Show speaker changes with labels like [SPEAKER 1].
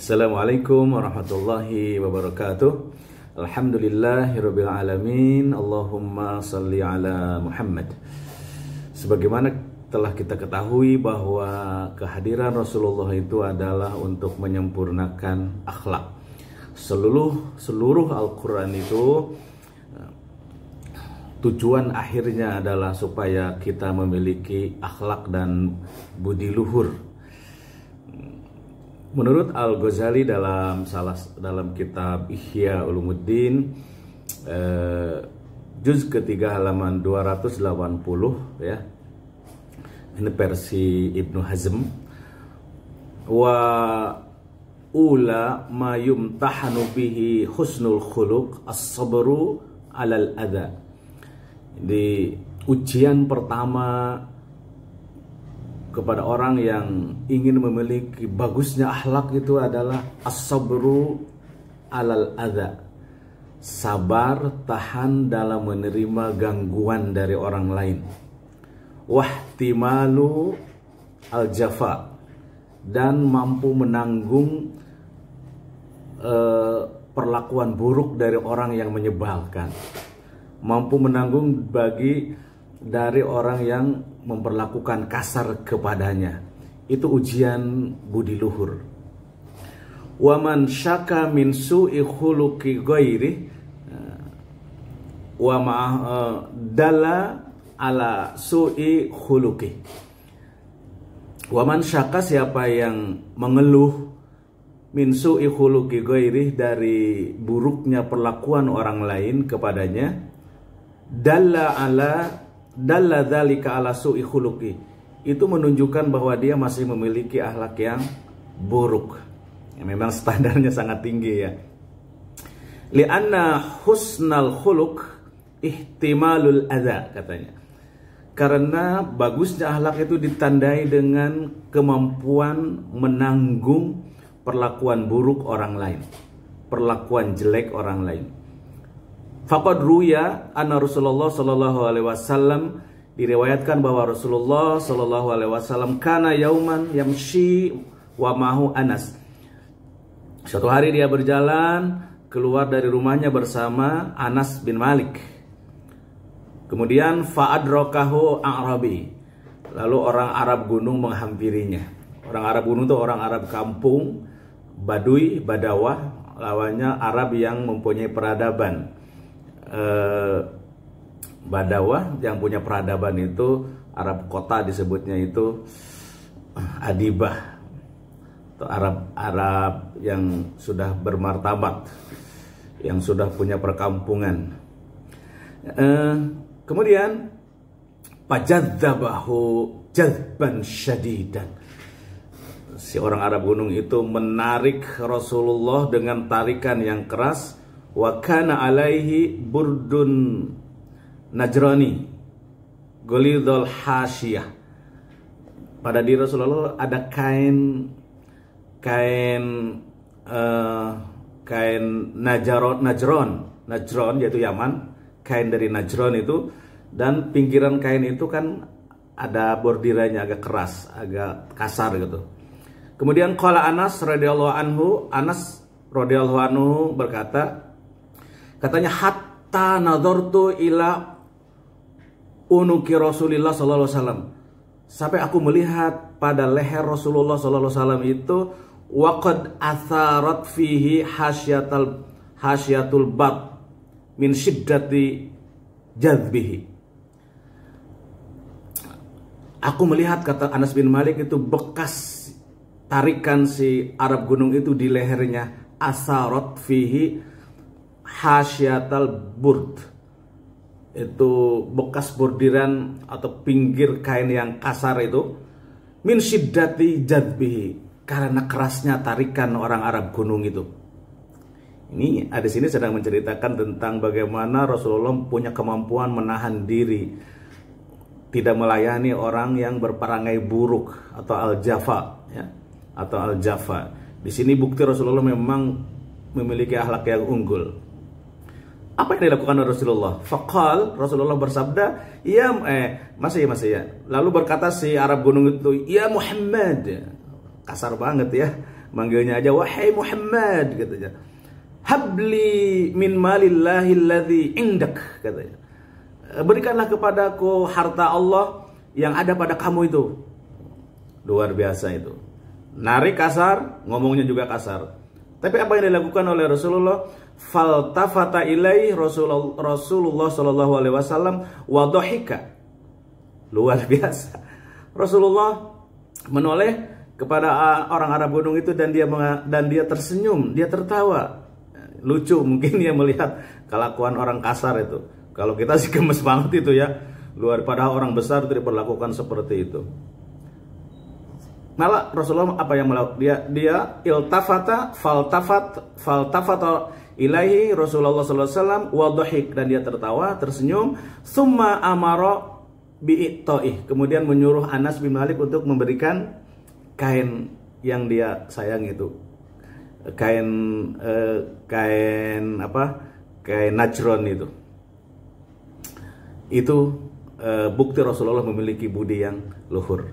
[SPEAKER 1] Assalamualaikum warahmatullahi wabarakatuh. Alhamdulillahirrabbilalamin Allahumma salli ala Muhammad. Sebagaimana telah kita ketahui bahwa kehadiran Rasulullah itu adalah untuk menyempurnakan akhlak. Seluruh seluruh Al-Qur'an itu eh, tujuan akhirnya adalah supaya kita memiliki akhlak dan budi luhur Menurut Al Ghazali dalam salah dalam kitab Ihya Ulumuddin eh, juz ketiga halaman 280 ya. Ini versi Ibnu Hazm wa ula ma yumtahanu bihi husnul khuluq as-sabru alal adha. Di ujian pertama kepada orang yang ingin memiliki bagusnya akhlak itu adalah as-sabru alal adha. Sabar, tahan dalam menerima gangguan dari orang lain. Wahtimalu al-jafa dan mampu menanggung uh, perlakuan buruk dari orang yang menyebalkan. Mampu menanggung bagi dari orang yang memperlakukan kasar kepadanya. Itu ujian budi luhur. Waman syaka min su'i khuluki ghairi eh, wa ma eh, dala ala su'i khuluki. Waman syaka siapa yang mengeluh min su'i khuluki ghairi dari buruknya perlakuan orang lain kepadanya dalla ala dalla ala su'i khuluqi itu menunjukkan bahwa dia masih memiliki akhlak yang buruk ya, memang standarnya sangat tinggi ya li'anna husnal khuluq ihtimalul adza katanya karena bagusnya akhlak itu ditandai dengan kemampuan menanggung perlakuan buruk orang lain perlakuan jelek orang lain Faqad ruya anna Rasulullah sallallahu alaihi wasallam diriwayatkan bahwa Rasulullah sallallahu alaihi wasallam kana yauman yamshi wa mahu Anas. Suatu hari dia berjalan keluar dari rumahnya bersama Anas bin Malik. Kemudian fa'adrokahu Arabi. Lalu orang Arab gunung menghampirinya. Orang Arab gunung itu orang Arab kampung, Badui, Badawah, lawannya Arab yang mempunyai peradaban eh, Badawah yang punya peradaban itu Arab kota disebutnya itu eh, Adibah atau Arab Arab yang sudah bermartabat yang sudah punya perkampungan eh, kemudian pajadzabahu jadban syadidan si orang Arab gunung itu menarik Rasulullah dengan tarikan yang keras wa kana alaihi burdun najrani golidul hasyah pada diri Rasulullah ada kain kain uh, kain najaron najron najron yaitu Yaman kain dari najron itu dan pinggiran kain itu kan ada bordirannya agak keras agak kasar gitu kemudian kala Anas radhiyallahu anhu Anas radhiyallahu anhu berkata Katanya hatta nadortu ila unuki Rasulullah sallallahu alaihi wasallam. Sampai aku melihat pada leher Rasulullah sallallahu alaihi wasallam itu waqad atharat fihi hasyatal hasyatul bat min syiddati jazbihi. Aku melihat kata Anas bin Malik itu bekas tarikan si Arab gunung itu di lehernya asarot fihi hasyatal burd itu bekas bordiran atau pinggir kain yang kasar itu min syiddati jadbihi karena kerasnya tarikan orang Arab gunung itu ini ada sini sedang menceritakan tentang bagaimana Rasulullah punya kemampuan menahan diri tidak melayani orang yang berperangai buruk atau al jafa ya atau al jafa di sini bukti Rasulullah memang memiliki akhlak yang unggul apa yang dilakukan oleh Rasulullah? Fakal Rasulullah bersabda, ya eh masih ya masih ya. Lalu berkata si Arab gunung itu, ya Muhammad. Kasar banget ya, manggilnya aja wahai Muhammad gitu ya. Habli min malillahi alladhi indak katanya. Eh, berikanlah kepadaku harta Allah yang ada pada kamu itu. Luar biasa itu. Narik kasar, ngomongnya juga kasar. Tapi apa yang dilakukan oleh Rasulullah? faltafata ilaih Rasulullah, Rasulullah Shallallahu Alaihi Wasallam wadohika luar biasa Rasulullah menoleh kepada orang Arab gunung itu dan dia dan dia tersenyum dia tertawa lucu mungkin dia melihat kelakuan orang kasar itu kalau kita sih gemes banget itu ya luar padahal orang besar itu diperlakukan seperti itu malah Rasulullah apa yang melakukan dia dia iltafata faltafat faltafata Ilahi Rasulullah SAW wadohik dan dia tertawa tersenyum summa amaro bi'i'to'ih kemudian menyuruh Anas bin Malik untuk memberikan kain yang dia sayang itu kain eh, kain apa kain najron itu itu eh, bukti Rasulullah memiliki budi yang luhur